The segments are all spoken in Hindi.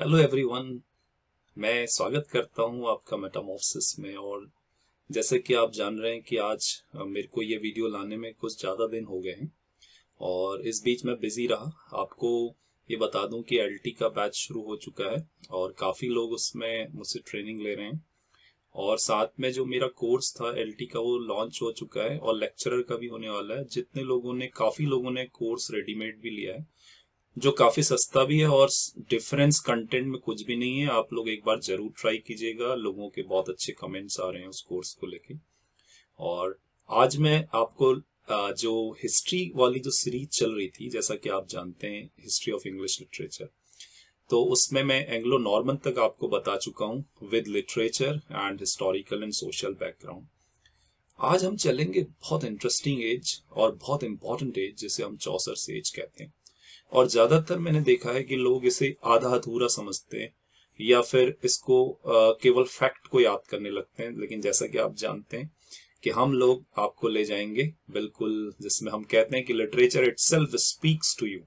हेलो एवरीवन मैं स्वागत करता हूं आपका मेटामोफिस में और जैसे कि आप जान रहे हैं कि आज मेरे को ये वीडियो लाने में कुछ ज़्यादा दिन हो गए हैं और इस बीच मैं बिज़ी रहा आपको ये बता दूं कि एलटी का बैच शुरू हो चुका है और काफ़ी लोग उसमें मुझसे ट्रेनिंग ले रहे हैं और साथ में जो मेरा कोर्स था एल का वो लॉन्च हो चुका है और लेक्चरर का भी होने वाला है जितने लोगों ने काफ़ी लोगों ने कोर्स रेडीमेड भी लिया है जो काफी सस्ता भी है और डिफरेंस कंटेंट में कुछ भी नहीं है आप लोग एक बार जरूर ट्राई कीजिएगा लोगों के बहुत अच्छे कमेंट्स आ रहे हैं उस कोर्स को लेके और आज मैं आपको जो हिस्ट्री वाली जो सीरीज चल रही थी जैसा कि आप जानते हैं हिस्ट्री ऑफ इंग्लिश लिटरेचर तो उसमें मैं एंग्लो नॉर्मन तक आपको बता चुका हूँ with literature and historical and social background आज हम चलेंगे बहुत इंटरेस्टिंग एज और बहुत इंपॉर्टेंट एज जिसे हम चौसर एज कहते हैं और ज्यादातर मैंने देखा है कि लोग इसे आधा अधूरा समझते हैं या फिर इसको केवल फैक्ट को याद करने लगते हैं लेकिन जैसा कि आप जानते हैं कि हम लोग आपको ले जाएंगे बिल्कुल जिसमें हम कहते हैं कि literature itself speaks to you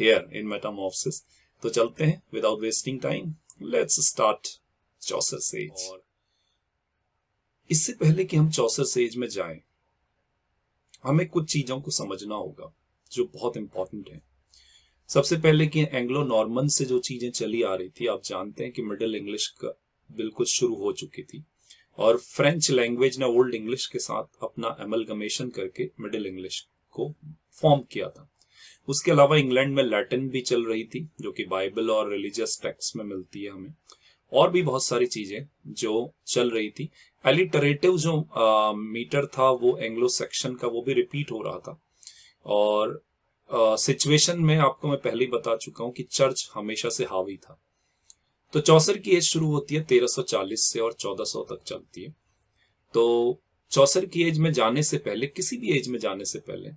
here in metamorphosis तो चलते हैं without wasting time let's start Chaucer's age और इससे पहले कि हम चौसर सेज में जाएं हमें कुछ चीजों को समझना होगा जो बहुत इंपॉर्टेंट है सबसे पहले कि एंग्लो नॉर्मन से जो चीजें चली आ रही थी आप जानते हैं कि मिडिल इंग्लिश बिल्कुल शुरू हो चुकी थी और फ्रेंच लैंग्वेज ने ओल्ड इंग्लिश के साथ अपना एमलगमेशन करके मिडिल इंग्लिश को फॉर्म किया था उसके अलावा इंग्लैंड में लैटिन भी चल रही थी जो कि बाइबल और रिलीजियस टेक्स्ट में मिलती है हमें और भी बहुत सारी चीजें जो चल रही थी एलिटरेटिव जो आ, मीटर था वो एंग्लो सेक्शन का वो भी रिपीट हो रहा था और सिचुएशन में आपको मैं पहले ही बता चुका हूं कि चर्च हमेशा से हावी था तो चौसर की एज शुरू होती है 1340 से और 1400 तक चलती है तो चौसर की एज में जाने से पहले किसी भी एज में जाने से पहले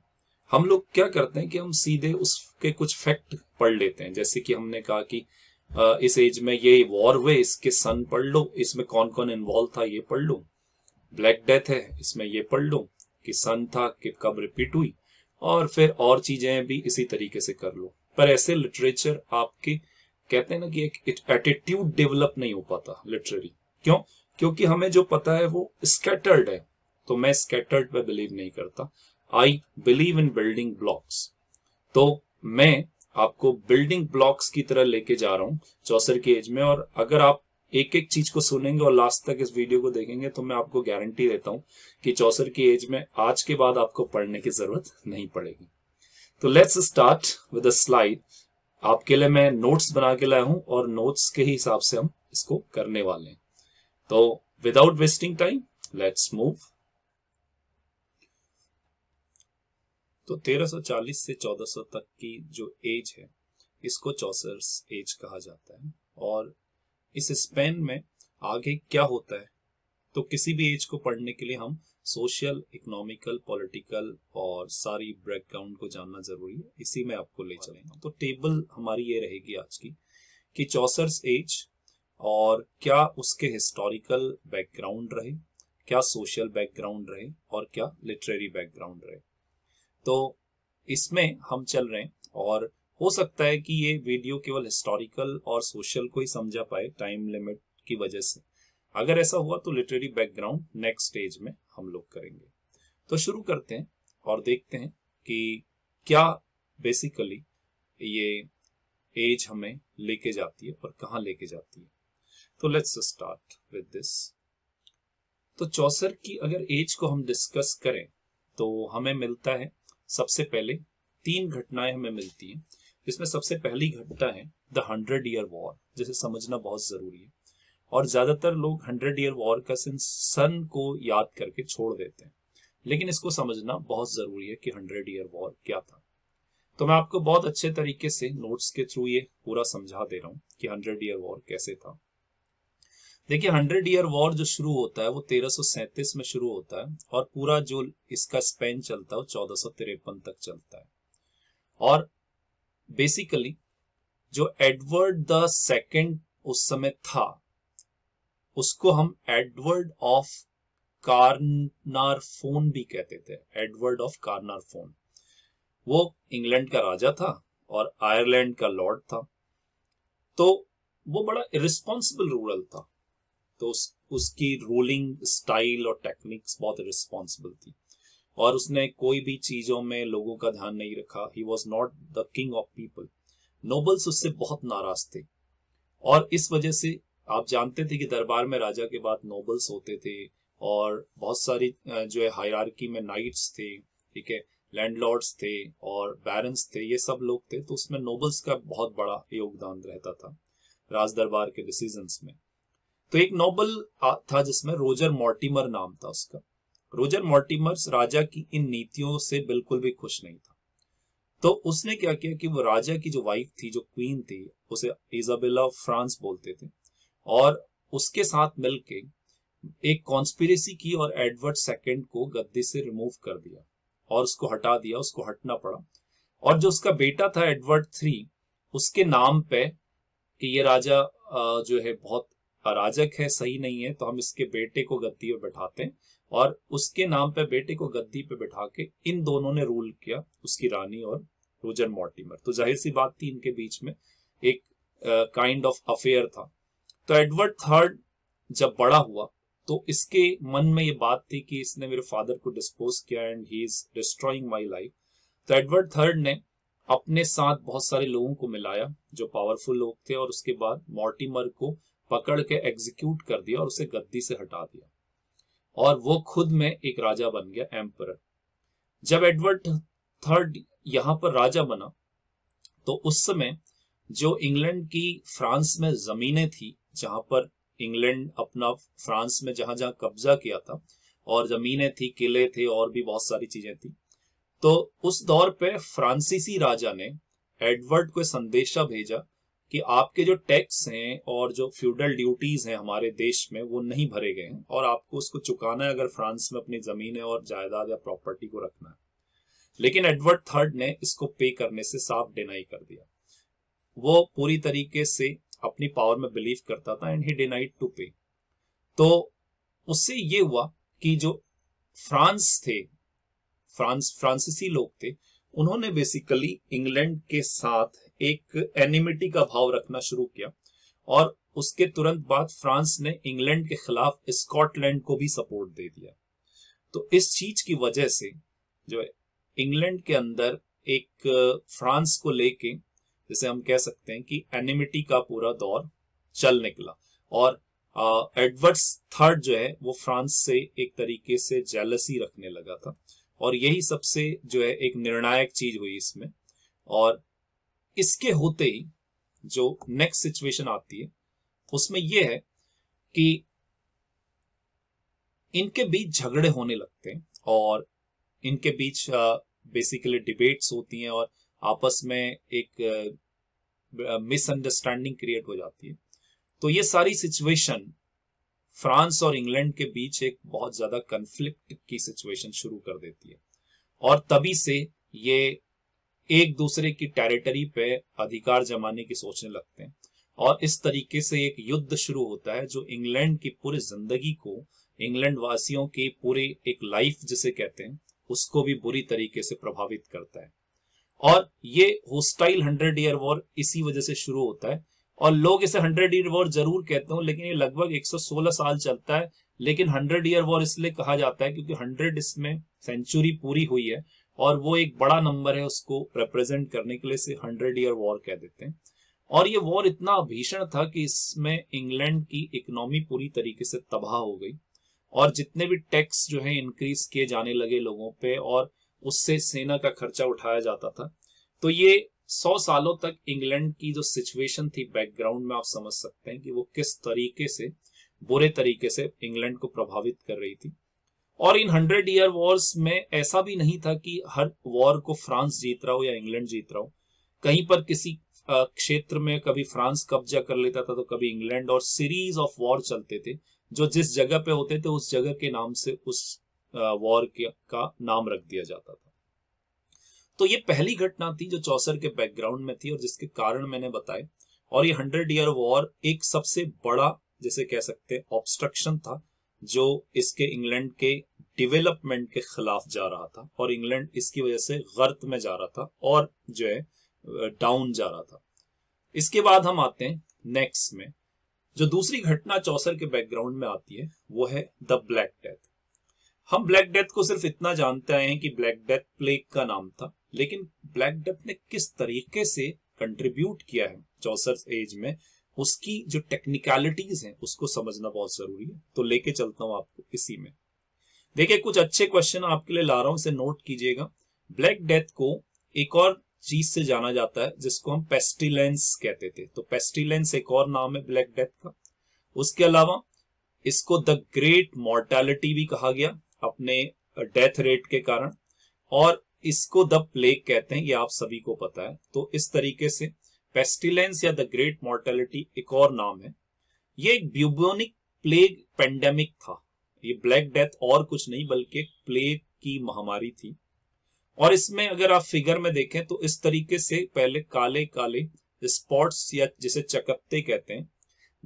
हम लोग क्या करते हैं कि हम सीधे उसके कुछ फैक्ट पढ़ लेते हैं जैसे कि हमने कहा कि इस एज में ये वॉर हुए इसके सन पढ़ लो इसमें कौन कौन इन्वॉल्व था ये पढ़ लो ब्लैक डेथ है इसमें ये पढ़ लो कि सन था कि कब रिपीट हुई और फिर और चीजें भी इसी तरीके से कर लो पर ऐसे लिटरेचर आपके कहते हैं ना कि एक एटीट्यूड डेवलप नहीं हो पाता लिटरेरी क्यों क्योंकि हमें जो पता है वो स्कैटर्ड है तो मैं स्कैटर्ड पे बिलीव नहीं करता I believe in building blocks तो मैं आपको बिल्डिंग ब्लॉक्स की तरह लेके जा रहा हूं चौसर की एज में और अगर आप एक एक चीज को सुनेंगे और लास्ट तक इस वीडियो को देखेंगे तो मैं आपको गारंटी देता हूं कि चौसर की एज में आज के बाद आपको पढ़ने की जरूरत नहीं पड़ेगी तो let's start with a slide आपके लिए मैं नोट्स बना के लाया हूं और नोट्स के ही हिसाब से हम इसको करने वाले हैं तो without wasting time let's move तो 1340 से 1400 तक की जो एज है इसको चौसर्स एज कहा जाता है और इस स्पेन में आगे क्या होता है तो किसी भी एज को पढ़ने के लिए हम सोशल इकोनॉमिकल पॉलिटिकल और सारी बैकग्राउंड को जानना जरूरी है इसी में आपको ले चलेंगे तो टेबल हमारी ये रहेगी आज की कि चौसर्स एज और क्या उसके हिस्टोरिकल बैकग्राउंड रहे क्या सोशल बैकग्राउंड रहे और क्या लिटरेरी बैकग्राउंड रहे तो इसमें हम चल रहे हैं और हो सकता है कि ये वीडियो केवल हिस्टोरिकल और सोशल को ही समझा पाए टाइम लिमिट की वजह से अगर ऐसा हुआ तो लिटरेरी बैकग्राउंड नेक्स्ट स्टेज में हम लोग करेंगे तो शुरू करते हैं और देखते हैं कि क्या बेसिकली ये एज हमें लेके जाती है और कहा लेके जाती है तो लेट्स स्टार्ट विद दिस तो चौसर की अगर एज को हम डिस्कस करें तो हमें मिलता है सबसे पहले तीन घटनाएं हमें मिलती हैं इसमें सबसे पहली घटना है द हंड्रेड ईयर वॉर जिसे समझना बहुत जरूरी है और ज्यादातर लोग हंड्रेड ईयर वॉर का सन को याद करके छोड़ देते हैं लेकिन इसको समझना बहुत जरूरी है कि हंड्रेड ईयर वॉर क्या था तो मैं आपको बहुत अच्छे तरीके से नोट्स के थ्रू ये पूरा समझा दे रहा हूँ कि हंड्रेड ईयर वॉर कैसे था देखिए हंड्रेड ईयर वॉर जो शुरू होता है वो 1337 में शुरू होता है और पूरा जो इसका स्पेन चलता है वो चौदह तक चलता है और बेसिकली जो एडवर्ड द सेकेंड उस समय था उसको हम एडवर्ड ऑफ फोन भी कहते थे एडवर्ड ऑफ फोन वो इंग्लैंड का राजा था और आयरलैंड का लॉर्ड था तो वो बड़ा रिस्पॉन्सिबल रूरल था तो उस, उसकी रूलिंग स्टाइल और टेक्निक्स बहुत रिस्पॉन्सिबल थी और उसने कोई भी चीजों में लोगों का ध्यान नहीं रखा he was not the king of people nobles उससे बहुत नाराज थे और इस वजह से आप जानते थे कि दरबार में राजा के बाद नोबल्स होते थे और बहुत सारी जो है हायरार्की में नाइट्स थे ठीक है लैंडलॉर्ड्स थे और बैरन्स थे ये सब लोग थे तो उसमें नोबल्स का बहुत बड़ा योगदान रहता था राज दरबार के डिसीजन में तो एक नोबल था जिसमें रोजर मॉर्टिमर नाम था उसका रोजर मोर्टिमर्स राजा की इन नीतियों से बिल्कुल भी खुश नहीं था तो उसने क्या किया कि वो राजा की जो वाइफ थी जो क्वीन थी उसे इजाबेला फ्रांस बोलते थे और उसके साथ मिलके एक कॉन्स्पिरेसी की और एडवर्ड सेकेंड को गद्दी से रिमूव कर दिया और उसको हटा दिया उसको हटना पड़ा और जो उसका बेटा था एडवर्ड थ्री उसके नाम पे कि ये राजा जो है बहुत अराजक है सही नहीं है तो हम इसके बेटे को गद्दी पर बैठाते हैं और उसके नाम पे बेटे को गद्दी पे बैठा के इन दोनों ने रूल किया उसकी रानी और रोजर मॉर्टिमर तो जाहिर सी बात थी इनके बीच में एक काइंड ऑफ अफेयर था तो एडवर्ड थर्ड जब बड़ा हुआ तो इसके मन में ये बात थी कि इसने मेरे फादर को डिस्पोज किया and he is destroying my life तो एडवर्ड थर्ड ने अपने साथ बहुत सारे लोगों को मिलाया जो पावरफुल लोग थे और उसके बाद मॉर्टिमर को पकड़ के एग्जीक्यूट कर दिया और उसे गद्दी से हटा दिया और वो खुद में एक राजा बन गया एम्पर जब एडवर्ड थर्ड यहाँ पर राजा बना तो उस समय जो इंग्लैंड की फ्रांस में जमीनें थी जहां पर इंग्लैंड अपना फ्रांस में जहां जहां कब्जा किया था और जमीनें थी किले थे और भी बहुत सारी चीजें थी तो उस दौर पे फ्रांसीसी राजा ने एडवर्ड को संदेशा भेजा कि आपके जो टैक्स हैं और जो फ्यूडल ड्यूटीज हैं हमारे देश में वो नहीं भरे गए हैं और आपको उसको चुकाना है अगर फ्रांस में अपनी जमीन और जायदाद या प्रॉपर्टी को रखना है लेकिन एडवर्ड थर्ड ने इसको पे करने से साफ डिनाई कर दिया वो पूरी तरीके से अपनी पावर में बिलीव करता था एंड ही डिनाइड टू पे तो उससे ये हुआ कि जो फ्रांस थे फ्रांस फ्रांसीसी लोग थे उन्होंने बेसिकली इंग्लैंड के साथ एक एनिमिटी का भाव रखना शुरू किया और उसके तुरंत बाद फ्रांस ने इंग्लैंड के खिलाफ स्कॉटलैंड को भी सपोर्ट दे दिया तो इस चीज की वजह से जो है इंग्लैंड के अंदर एक फ्रांस को लेके जैसे हम कह सकते हैं कि एनिमिटी का पूरा दौर चल निकला और एडवर्ड्स थर्ड जो है वो फ्रांस से एक तरीके से जेलसी रखने लगा था और यही सबसे जो है एक निर्णायक चीज हुई इसमें और इसके होते ही जो नेक्स्ट सिचुएशन आती है उसमें यह है कि इनके बीच झगड़े होने लगते हैं और इनके बीच बेसिकली डिबेट्स होती हैं और आपस में एक मिसअंडरस्टैंडिंग क्रिएट हो जाती है तो ये सारी सिचुएशन फ्रांस और इंग्लैंड के बीच एक बहुत ज्यादा कंफ्लिक्ट की सिचुएशन शुरू कर देती है और तभी से ये एक दूसरे की टेरिटरी पे अधिकार जमाने की सोचने लगते हैं और इस तरीके से एक युद्ध शुरू होता है जो इंग्लैंड की पूरी जिंदगी को इंग्लैंड वासियों की पूरे एक लाइफ जिसे कहते हैं उसको भी बुरी तरीके से प्रभावित करता है और ये होस्टाइल हंड्रेड ईयर वॉर इसी वजह से शुरू होता है और लोग इसे हंड्रेड ईयर वॉर जरूर कहते हो लेकिन ये लगभग 116 साल चलता है लेकिन हंड्रेड ईयर वॉर इसलिए कहा जाता है क्योंकि हंड्रेड इसमें सेंचुरी पूरी हुई है और वो एक बड़ा नंबर है उसको रिप्रेजेंट करने के लिए हंड्रेड ईयर वॉर कह देते हैं और ये वॉर इतना भीषण था कि इसमें इंग्लैंड की इकोनॉमी पूरी तरीके से तबाह हो गई और जितने भी टैक्स जो है इंक्रीज किए जाने लगे लोगों पे और उससे सेना का खर्चा उठाया जाता था तो ये सौ सालों तक इंग्लैंड की जो सिचुएशन थी बैकग्राउंड में आप समझ सकते हैं कि वो किस तरीके से बुरे तरीके से इंग्लैंड को प्रभावित कर रही थी और इन हंड्रेड ईयर वॉर्स में ऐसा भी नहीं था कि हर वॉर को फ्रांस जीत रहा हो या इंग्लैंड जीत रहा हो कहीं पर किसी क्षेत्र में कभी फ्रांस कब्जा कर लेता था तो कभी इंग्लैंड और सीरीज ऑफ वॉर चलते थे जो जिस जगह पे होते थे उस जगह के नाम से उस वॉर का नाम रख दिया जाता था तो ये पहली घटना थी जो चौसर के बैकग्राउंड में थी और जिसके कारण मैंने बताए और ये हंड्रेड ईयर वॉर एक सबसे बड़ा जैसे कह सकते ऑब्स्ट्रक्शन था जो इसके इंग्लैंड के डेवलपमेंट के खिलाफ जा रहा था और इंग्लैंड इसकी वजह से गर्त में जा रहा था और जो है डाउन जा रहा था इसके बाद हम आते हैं नेक्स्ट में जो दूसरी घटना चौसर के बैकग्राउंड में आती है वो है द ब्लैक डेथ हम ब्लैक डेथ को सिर्फ इतना जानते आए हैं कि ब्लैक डेथ प्लेग का नाम था लेकिन ब्लैक डेथ ने किस तरीके से कंट्रीब्यूट किया है चौसर एज में उसकी जो टेक्निकलिटीज हैं उसको समझना बहुत जरूरी है तो लेके चलता हूं आपको इसी में देखिए कुछ अच्छे क्वेश्चन आपके लिए ला रहा हूं इसे नोट कीजिएगा ब्लैक डेथ को एक और चीज से जाना जाता है जिसको हम पेस्टिलेंस कहते थे तो पेस्टिलेंस एक और नाम है ब्लैक डेथ का उसके अलावा इसको द ग्रेट मोर्टेलिटी भी कहा गया अपने डेथ रेट के कारण और इसको द प्लेग कहते हैं ये आप सभी को पता है तो इस तरीके से पेस्टिलेंस या द ग्रेट मोर्टेलिटी एक और नाम है ये एक ब्यूबोनिक प्लेग पेंडेमिक था ये ब्लैक डेथ और कुछ नहीं बल्कि प्लेग की महामारी थी और इसमें अगर आप फिगर में देखें तो इस तरीके से पहले काले काले स्पॉट्स या जिसे चकत्ते कहते हैं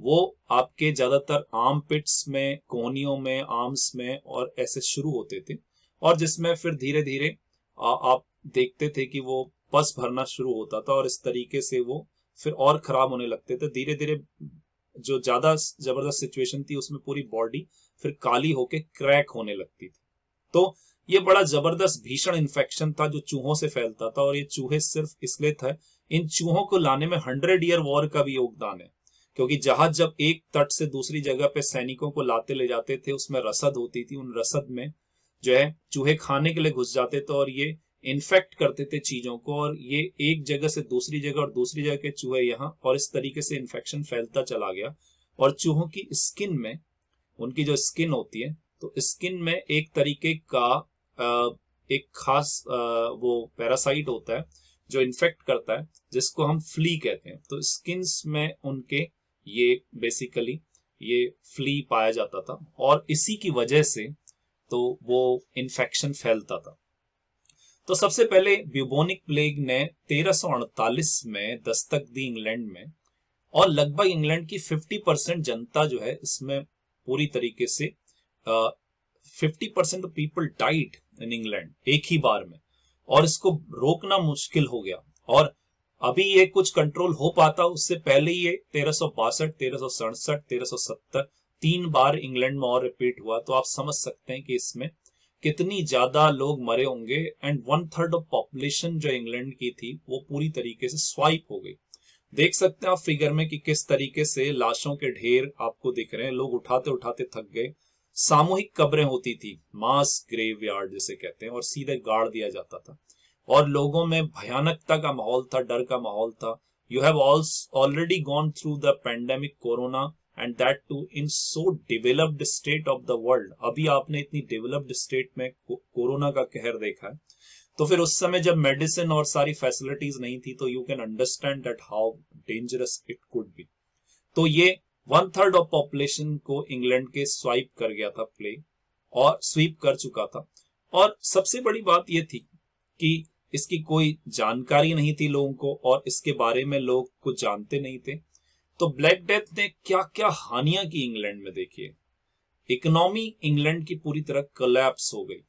वो आपके ज्यादातर आर्म पिट्स में कोनियों में आर्म्स में और ऐसे शुरू होते थे और जिसमें फिर धीरे धीरे आप देखते थे कि वो पस भरना शुरू होता था और इस तरीके से वो फिर और खराब होने लगते थे धीरे धीरे जो ज्यादा जबरदस्त सिचुएशन थी उसमें पूरी बॉडी फिर काली होके क्रैक होने लगती थी तो ये बड़ा जबरदस्त भीषण इन्फेक्शन था जो चूहों से फैलता था और ये चूहे सिर्फ इसलिए था इन चूहों को लाने में हंड्रेड ईयर वॉर का भी योगदान है क्योंकि जहाज जब एक तट से दूसरी जगह पे सैनिकों को लाते ले जाते थे उसमें रसद होती थी उन रसद में जो है चूहे खाने के लिए घुस जाते थे और ये इन्फेक्ट करते थे चीजों को और ये एक जगह से दूसरी जगह और दूसरी जगह के चूहे यहाँ और इस तरीके से इन्फेक्शन फैलता चला गया और चूहों की स्किन में उनकी जो स्किन होती है तो स्किन में एक तरीके का एक खास वो पैरासाइट होता है जो इन्फेक्ट करता है जिसको हम फ्ली कहते हैं तो स्किन में उनके ये बेसिकली ये फ्ली पाया जाता था और इसी की वजह से तो वो इन्फेक्शन फैलता था तो सबसे पहले ब्यूबोनिक प्लेग ने तेरह में दस्तक दी इंग्लैंड में और लगभग इंग्लैंड की 50 परसेंट जनता जो है इसमें पूरी तरीके से fifty percent people died in England एक ही बार में और इसको रोकना मुश्किल हो गया और अभी ये कुछ कंट्रोल हो पाता उससे पहले ही ये तेरह सौ बासठ तेरह सौ सड़सठ तेरह सौ सत्तर तीन बार इंग्लैंड में और रिपीट हुआ तो आप समझ सकते हैं कि इसमें कितनी ज्यादा लोग मरे होंगे and one third of population जो इंग्लैंड की थी वो पूरी तरीके से स्वाइप हो गई देख सकते हैं आप फिगर में कि किस तरीके से लाशों के ढेर आपको दिख रहे हैं लोग उठाते उठाते थक गए सामूहिक कब्रें होती थी मास ग्रेव यार्ड जिसे कहते हैं और सीधे गाड़ दिया जाता था और लोगों में भयानकता का माहौल था डर का माहौल था you have already gone through the pandemic corona and that too in so developed state of the world अभी आपने इतनी डेवलप्ड स्टेट में कोरोना का कहर देखा है तो फिर उस समय जब मेडिसिन और सारी फैसिलिटीज नहीं थी तो you can understand that how dangerous it could be तो ये वन थर्ड ऑफ पॉपुलेशन को इंग्लैंड के स्वाइप कर गया था प्ले और स्वीप कर चुका था और सबसे बड़ी बात यह थी कि इसकी कोई जानकारी नहीं थी लोगों को और इसके बारे में लोग कुछ जानते नहीं थे तो ब्लैक डेथ ने क्या क्या हानियां की इंग्लैंड में देखिए इकोनॉमी इंग्लैंड की पूरी तरह कलेप्स हो गई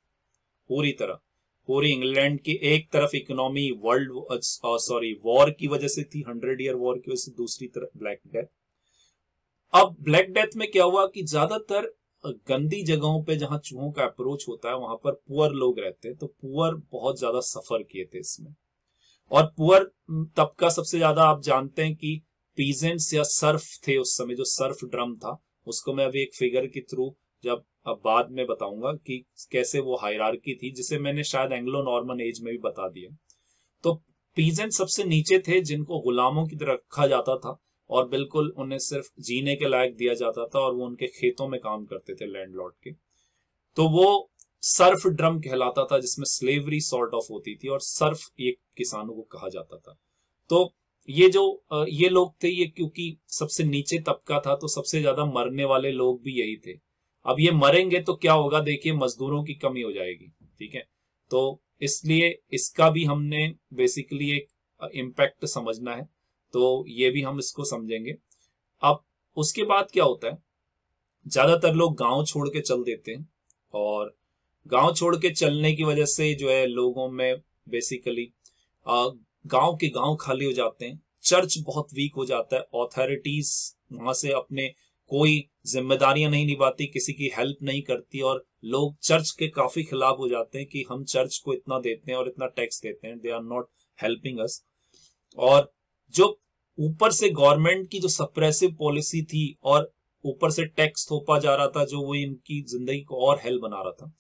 पूरी तरह पूरी इंग्लैंड की एक तरफ इकोनॉमी वर्ल्ड सॉरी वॉर की वजह से थी हंड्रेड ईयर वॉर की वजह से दूसरी तरफ ब्लैक डेथ अब ब्लैक डेथ में क्या हुआ कि ज्यादातर गंदी जगहों पे जहां चूहों का अप्रोच होता है वहां पर पुअर लोग रहते हैं तो पुअर बहुत ज्यादा सफर किए थे इसमें और पुअर तबका सबसे ज्यादा आप जानते हैं कि पीजेंट्स या सर्फ थे उस समय जो सर्फ ड्रम था उसको मैं अभी एक फिगर के थ्रू जब अब बाद में बताऊंगा कि कैसे वो हायरार्की थी जिसे मैंने शायद एंग्लो नॉर्मन एज में भी बता दिया तो पीजेंट सबसे नीचे थे जिनको गुलामों की तरह रखा जाता था और बिल्कुल उन्हें सिर्फ जीने के लायक दिया जाता था और वो उनके खेतों में काम करते थे लैंडलॉर्ड के तो वो सर्फ ड्रम कहलाता था जिसमें स्लेवरी सॉर्ट ऑफ होती थी और सर्फ एक किसानों को कहा जाता था तो ये जो ये लोग थे ये क्योंकि सबसे नीचे तबका था तो सबसे ज्यादा मरने वाले लोग भी यही थे अब ये मरेंगे तो क्या होगा देखिए मजदूरों की कमी हो जाएगी ठीक है तो इसलिए इसका भी हमने बेसिकली एक इम्पैक्ट समझना है तो ये भी हम इसको समझेंगे अब उसके बाद क्या होता है ज्यादातर लोग गांव छोड़ के चल देते हैं और गांव छोड़ के चलने की वजह से जो है लोगों में बेसिकली गांव के गांव खाली हो जाते हैं चर्च बहुत वीक हो जाता है ऑथोरिटीज वहां से अपने कोई जिम्मेदारियां नहीं निभाती किसी की हेल्प नहीं करती और लोग चर्च के काफी खिलाफ हो जाते हैं कि हम चर्च को इतना देते हैं और इतना टैक्स देते हैं they are not helping us और जो ऊपर से गवर्नमेंट की जो सप्रेसिव पॉलिसी थी और ऊपर से टैक्स थोपा जा रहा था जो वो इनकी जिंदगी को और हेल्प बना रहा था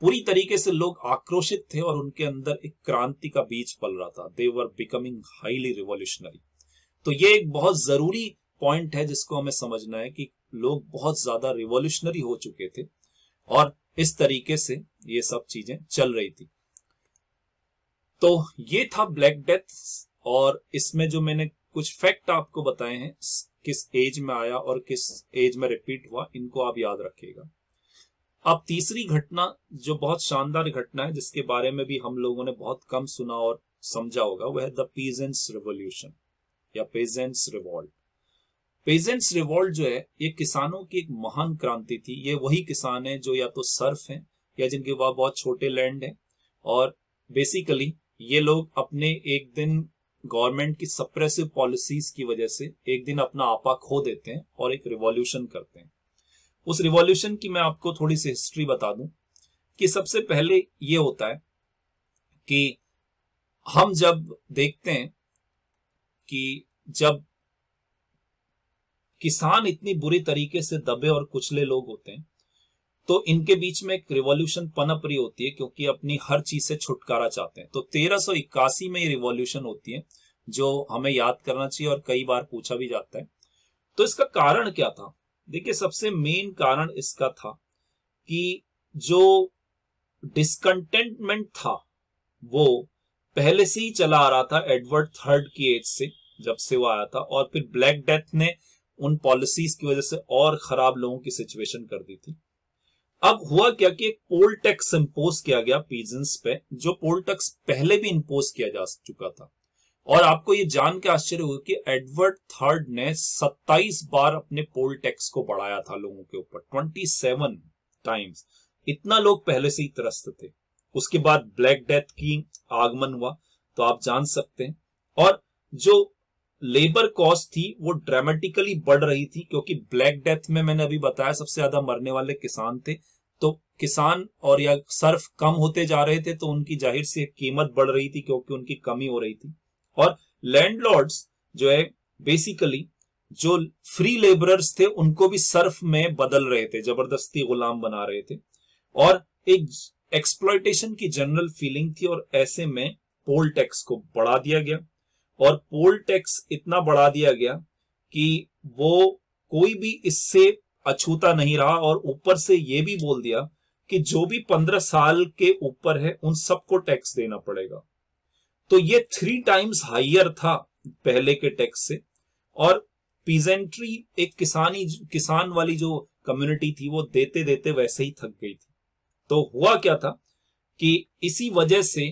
पूरी तरीके से लोग आक्रोशित थे और उनके अंदर एक क्रांति का बीज पल रहा था they were becoming highly revolutionary तो ये एक बहुत जरूरी पॉइंट है जिसको हमें समझना है कि लोग बहुत ज्यादा रिवोल्यूशनरी हो चुके थे और इस तरीके से ये सब चीजें चल रही थी तो ये था ब्लैक डेथ और इसमें जो मैंने कुछ फैक्ट आपको बताए हैं किस एज में आया और किस एज में रिपीट हुआ इनको आप याद रखिएगा अब तीसरी घटना जो बहुत शानदार घटना है जिसके बारे में भी हम लोगों ने बहुत कम सुना और समझा होगा वह है द पेजेंट्स रिवोल्यूशन या पेजेंट्स रिवॉल्ट पेजेंट्स रिवॉल्ट जो है ये किसानों की एक महान क्रांति थी ये वही किसान है जो या तो सर्फ हैं या जिनके वह बहुत छोटे लैंड हैं और बेसिकली ये लोग अपने एक दिन गवर्नमेंट की सप्रेसिव पॉलिसीज की वजह से एक दिन अपना आपा खो देते हैं और एक रिवॉल्यूशन करते हैं उस रिवॉल्यूशन की मैं आपको थोड़ी सी हिस्ट्री बता दूं कि सबसे पहले ये होता है कि हम जब देखते हैं कि जब किसान इतनी बुरी तरीके से दबे और कुचले लोग होते हैं तो इनके बीच में एक रिवॉल्यूशन पनप रही होती है क्योंकि अपनी हर चीज से छुटकारा चाहते हैं तो तेरह में ये रिवॉल्यूशन होती है जो हमें याद करना चाहिए और कई बार पूछा भी जाता है तो इसका कारण क्या था देखिए सबसे मेन कारण इसका था कि जो डिसकंटेंटमेंट था वो पहले से ही चला आ रहा था एडवर्ड थर्ड की एज से जब से वो आया था और फिर ब्लैक डेथ ने उन पॉलिसीज की वजह से और खराब लोगों की सिचुएशन कर दी थी अब हुआ क्या कि एक पोल टैक्स इंपोज किया गया पीजेंस पे जो पोल टैक्स पहले भी इंपोज किया जा चुका था और आपको ये जान के आश्चर्य होगा कि एडवर्ड थर्ड ने 27 बार अपने पोल टैक्स को बढ़ाया था लोगों के ऊपर 27 टाइम्स इतना लोग पहले से ही त्रस्त थे उसके बाद ब्लैक डेथ की आगमन हुआ तो आप जान सकते हैं और जो लेबर कॉस्ट थी वो ड्रामेटिकली बढ़ रही थी क्योंकि ब्लैक डेथ में मैंने अभी बताया सबसे ज्यादा मरने वाले किसान थे तो किसान और या सर्फ कम होते जा रहे थे तो उनकी जाहिर से कीमत बढ़ रही थी क्योंकि उनकी कमी हो रही थी और लैंडलॉर्ड्स जो है बेसिकली जो फ्री लेबरर्स थे उनको भी सर्फ में बदल रहे थे जबरदस्ती गुलाम बना रहे थे और एक एक्सप्लॉयटेशन की जनरल फीलिंग थी और ऐसे में पोल टैक्स को बढ़ा दिया गया और पोल टैक्स इतना बढ़ा दिया गया कि वो कोई भी इससे अछूता नहीं रहा और ऊपर से ये भी बोल दिया कि जो भी पंद्रह साल के ऊपर है उन सबको टैक्स देना पड़ेगा तो ये थ्री टाइम्स हाइयर था पहले के टैक्स से और पीजेंट्री एक किसानी किसान वाली जो कम्युनिटी थी वो देते देते वैसे ही थक गई थी तो हुआ क्या था कि इसी वजह से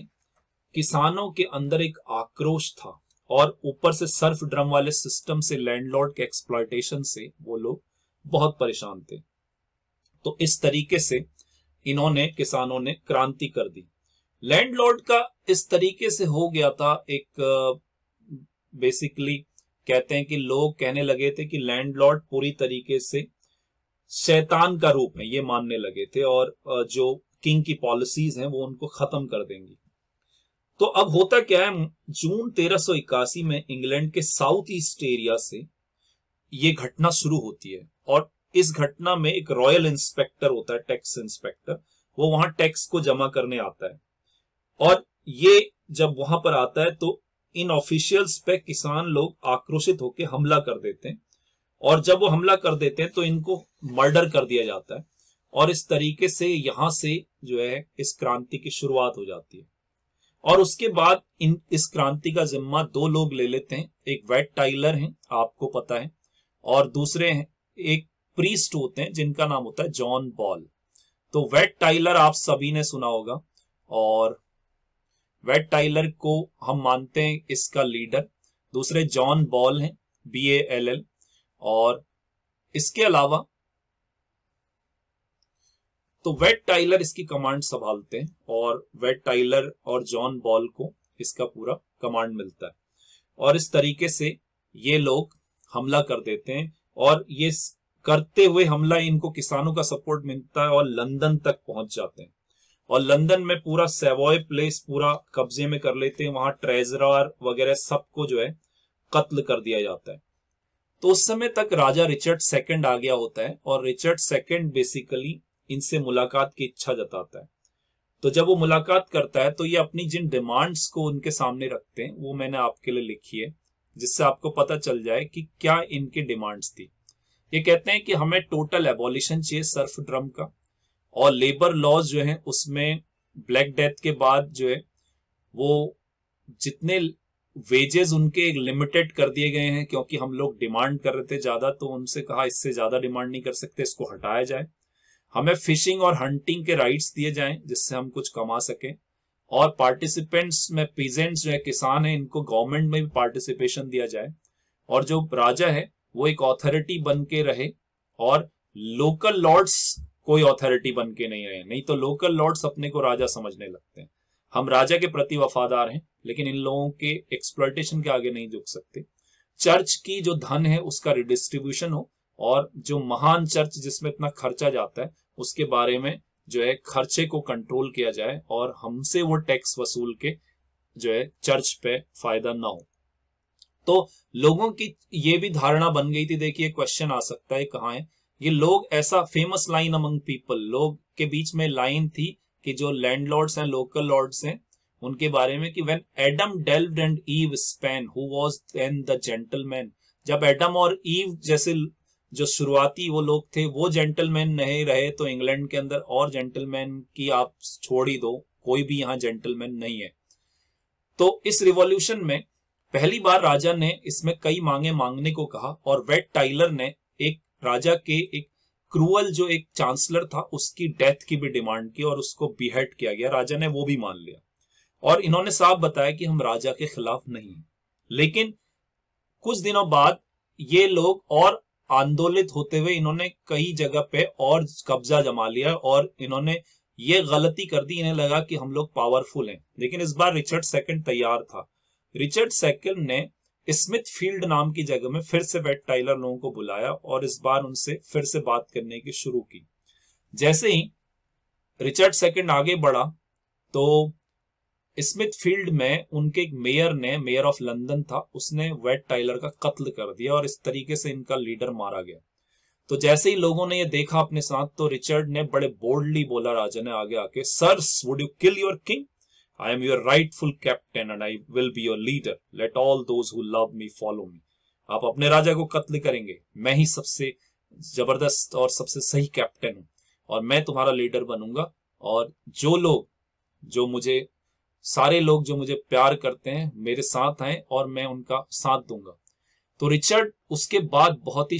किसानों के अंदर एक आक्रोश था और ऊपर से सर्फ ड्रम वाले सिस्टम से लैंडलॉर्ड के एक्सप्लाइटेशन से वो लोग बहुत परेशान थे तो इस तरीके से इन्होंने किसानों ने क्रांति कर दी लैंडलॉर्ड का इस तरीके से हो गया था एक बेसिकली कहते हैं कि लोग कहने लगे थे कि लैंडलॉर्ड पूरी तरीके से शैतान का रूप है ये मानने लगे थे और जो किंग की पॉलिसीज हैं वो उनको खत्म कर देंगी तो अब होता क्या है जून 1381 में इंग्लैंड के साउथ ईस्ट एरिया से ये घटना शुरू होती है और इस घटना में एक रॉयल इंस्पेक्टर होता है टैक्स इंस्पेक्टर वो वहां टैक्स को जमा करने आता है और ये जब वहां पर आता है तो इन ऑफिशियल्स पे किसान लोग आक्रोशित होकर हमला कर देते हैं और जब वो हमला कर देते हैं तो इनको मर्डर कर दिया जाता है और इस तरीके से यहां से जो है इस क्रांति की शुरुआत हो जाती है और उसके बाद इन इस क्रांति का जिम्मा दो लोग ले लेते हैं एक वेट टाइलर हैं आपको पता है और दूसरे हैं एक प्रीस्ट होते हैं जिनका नाम होता है जॉन बॉल तो वेट टाइलर आप सभी ने सुना होगा और वेट टाइलर को हम मानते हैं इसका लीडर दूसरे जॉन बॉल हैं बी ए एल एल और इसके अलावा तो वेट टाइलर इसकी कमांड संभालते हैं और वेट टाइलर और जॉन बॉल को इसका पूरा कमांड मिलता है और इस तरीके से ये लोग हमला कर देते हैं और ये करते हुए हमला इनको किसानों का सपोर्ट मिलता है और लंदन तक पहुंच जाते हैं और लंदन में पूरा सेवॉय प्लेस पूरा कब्जे में कर लेते हैं वहां ट्रेजरार वगैरह सबको जो है कत्ल कर दिया जाता है तो उस समय तक राजा रिचर्ड सेकंड आ गया होता है और रिचर्ड सेकंड बेसिकली इनसे मुलाकात की इच्छा जताता है तो जब वो मुलाकात करता है तो ये अपनी जिन डिमांड्स को उनके सामने रखते हैं वो मैंने आपके लिए लिखी है जिससे आपको पता चल जाए कि क्या इनके डिमांड्स थी ये कहते हैं कि हमें टोटल एबोलिशन चाहिए सर्फ ड्रम का और लेबर लॉज जो है उसमें ब्लैक डेथ के बाद जो है वो जितने वेजेस उनके लिमिटेड कर दिए गए हैं क्योंकि हम लोग डिमांड कर रहे थे ज्यादा तो उनसे कहा इससे ज्यादा डिमांड नहीं कर सकते इसको हटाया जाए हमें फिशिंग और हंटिंग के राइट्स दिए जाएं जिससे हम कुछ कमा सकें और पार्टिसिपेंट्स में पीजेंट्स जो है किसान है इनको गवर्नमेंट में भी पार्टिसिपेशन दिया जाए और जो राजा है वो एक ऑथोरिटी बन के रहे और लोकल लॉर्ड्स कोई अथॉरिटी बन के नहीं रहे नहीं तो लोकल लॉर्ड्स अपने को राजा समझने लगते हैं हम राजा के प्रति वफादार हैं लेकिन इन लोगों के एक्सप्लोइटेशन के आगे नहीं झुक सकते चर्च की जो धन है उसका रिडिस्ट्रीब्यूशन हो और जो महान चर्च जिसमें इतना खर्चा जाता है उसके बारे में जो है खर्चे को कंट्रोल किया जाए और हमसे वो टैक्स वसूल के जो है चर्च पे फायदा ना हो तो लोगों की ये भी धारणा बन गई थी देखिए क्वेश्चन आ सकता है कहाँ है ये लोग ऐसा फेमस लाइन अमंग पीपल लोग के बीच में लाइन थी कि जो लैंडलॉर्ड्स हैं लोकल लॉर्ड्स हैं उनके बारे में कि when Adam delved and Eve span who was then the gentleman जब एडम और ईव जैसे जो शुरुआती वो लोग थे वो जेंटलमैन नहीं रहे तो इंग्लैंड के अंदर और जेंटलमैन की आप छोड़ ही दो कोई भी यहाँ जेंटलमैन नहीं है तो इस रिवॉल्यूशन में पहली बार राजा ने इसमें कई मांगे मांगने को कहा और वेट टाइलर ने राजा के एक क्रूअल जो एक चांसलर था उसकी डेथ की भी डिमांड की और उसको बिहेट किया गया राजा ने वो भी मान लिया और इन्होंने साफ बताया कि हम राजा के खिलाफ नहीं लेकिन कुछ दिनों बाद ये लोग और आंदोलित होते हुए इन्होंने कई जगह पे और कब्जा जमा लिया और इन्होंने ये गलती कर दी इन्हें लगा कि हम लोग पावरफुल हैं लेकिन इस बार रिचर्ड सेकंड तैयार था रिचर्ड सेकंड ने स्मिथ फील्ड नाम की जगह में फिर से वेट टाइलर लोगों को बुलाया और इस बार उनसे फिर से बात करने की शुरू की जैसे ही रिचर्ड सेकंड आगे बढ़ा तो स्मिथ फील्ड में उनके एक मेयर ने मेयर ऑफ लंदन था उसने वेट टाइलर का कत्ल कर दिया और इस तरीके से इनका लीडर मारा गया तो जैसे ही लोगों ने यह देखा अपने साथ तो रिचर्ड ने बड़े बोल्डली बोला राजा ने आगे आके sir would you kill your king I am your rightful captain and I will be your leader. Let all those who love me follow me. आप अपने राजा को कत्ल करेंगे मैं ही सबसे जबरदस्त और सबसे सही कैप्टन हूं और मैं तुम्हारा लीडर बनूंगा और जो लोग जो मुझे सारे लोग जो मुझे प्यार करते हैं मेरे साथ हैं और मैं उनका साथ दूंगा तो रिचर्ड उसके बाद बहुत ही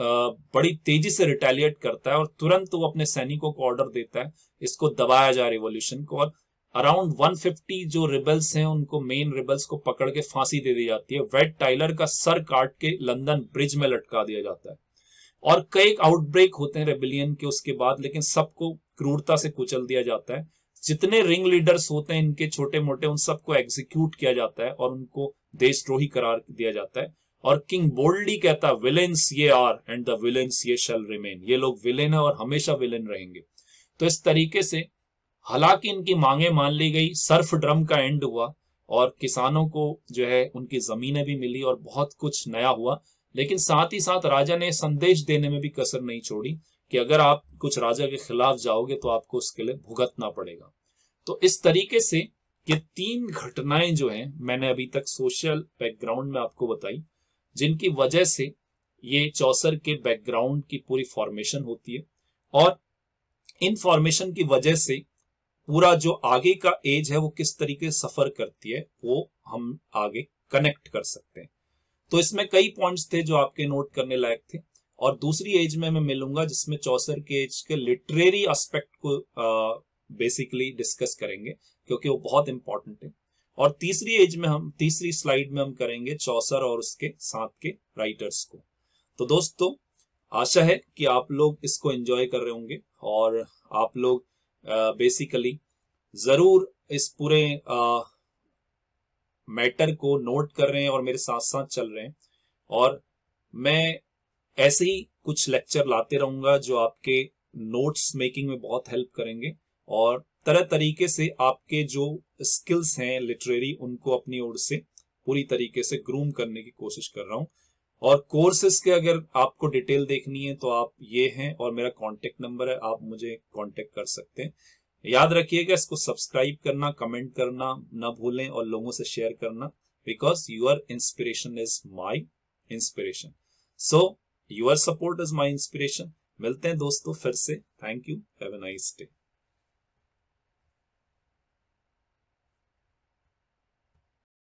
बड़ी तेजी से रिटेलिएट करता है और तुरंत वो अपने सैनिकों को ऑर्डर देता है इसको दबाया जाए रिवोल्यूशन को और अराउंड 150 जो रिबल्स हैं उनको मेन रिबल्स को पकड़ के फांसी दे दी जाती है वेट टाइलर का सर काट के लंदन ब्रिज में लटका दिया जाता है और कई आउटब्रेक होते हैं रेबिलियन के उसके बाद लेकिन सबको क्रूरता से कुचल दिया जाता है जितने रिंग लीडर्स होते हैं इनके छोटे मोटे उन सबको एग्जीक्यूट किया जाता है और उनको देशद्रोही करार दिया जाता है और किंग बोल्डली कहता है villeins ye are and the villeins ye shall remain ये लोग विलेन है और हमेशा विलेन रहेंगे तो इस तरीके से हालांकि इनकी मांगे मान ली गई सर्फ ड्रम का एंड हुआ और किसानों को जो है उनकी जमीनें भी मिली और बहुत कुछ नया हुआ लेकिन साथ ही साथ राजा ने संदेश देने में भी कसर नहीं छोड़ी कि अगर आप कुछ राजा के खिलाफ जाओगे तो आपको उसके लिए भुगतना पड़ेगा तो इस तरीके से ये तीन घटनाएं जो हैं मैंने अभी तक सोशल बैकग्राउंड में आपको बताई जिनकी वजह से ये चौसर के बैकग्राउंड की पूरी फॉर्मेशन होती है और इन फॉर्मेशन की वजह से पूरा जो आगे का एज है वो किस तरीके से सफर करती है वो हम आगे कनेक्ट कर सकते हैं तो इसमें कई पॉइंट्स थे जो आपके नोट करने लायक थे और दूसरी एज में मैं मिलूंगा जिसमें चौसर के एज के लिटरेरी एस्पेक्ट को बेसिकली डिस्कस करेंगे क्योंकि वो बहुत इंपॉर्टेंट है और तीसरी एज में हम तीसरी स्लाइड में हम करेंगे चौसर और उसके साथ के राइटर्स को तो दोस्तों आशा है कि आप लोग इसको एंजॉय कर रहे होंगे और आप लोग बेसिकली uh, जरूर इस पूरे मैटर uh, को नोट कर रहे हैं और मेरे साथ साथ चल रहे हैं और मैं ऐसे ही कुछ लेक्चर लाते रहूंगा जो आपके नोट्स मेकिंग में बहुत हेल्प करेंगे और तरह तरीके से आपके जो स्किल्स हैं लिटरेरी उनको अपनी ओर से पूरी तरीके से ग्रूम करने की कोशिश कर रहा हूं और कोर्सेज के अगर आपको डिटेल देखनी है तो आप ये हैं और मेरा कांटेक्ट नंबर है आप मुझे कांटेक्ट कर सकते हैं याद रखिएगा इसको सब्सक्राइब करना कमेंट करना ना भूलें और लोगों से शेयर करना because your inspiration is my inspiration so your support is my inspiration मिलते हैं दोस्तों फिर से thank you have a nice day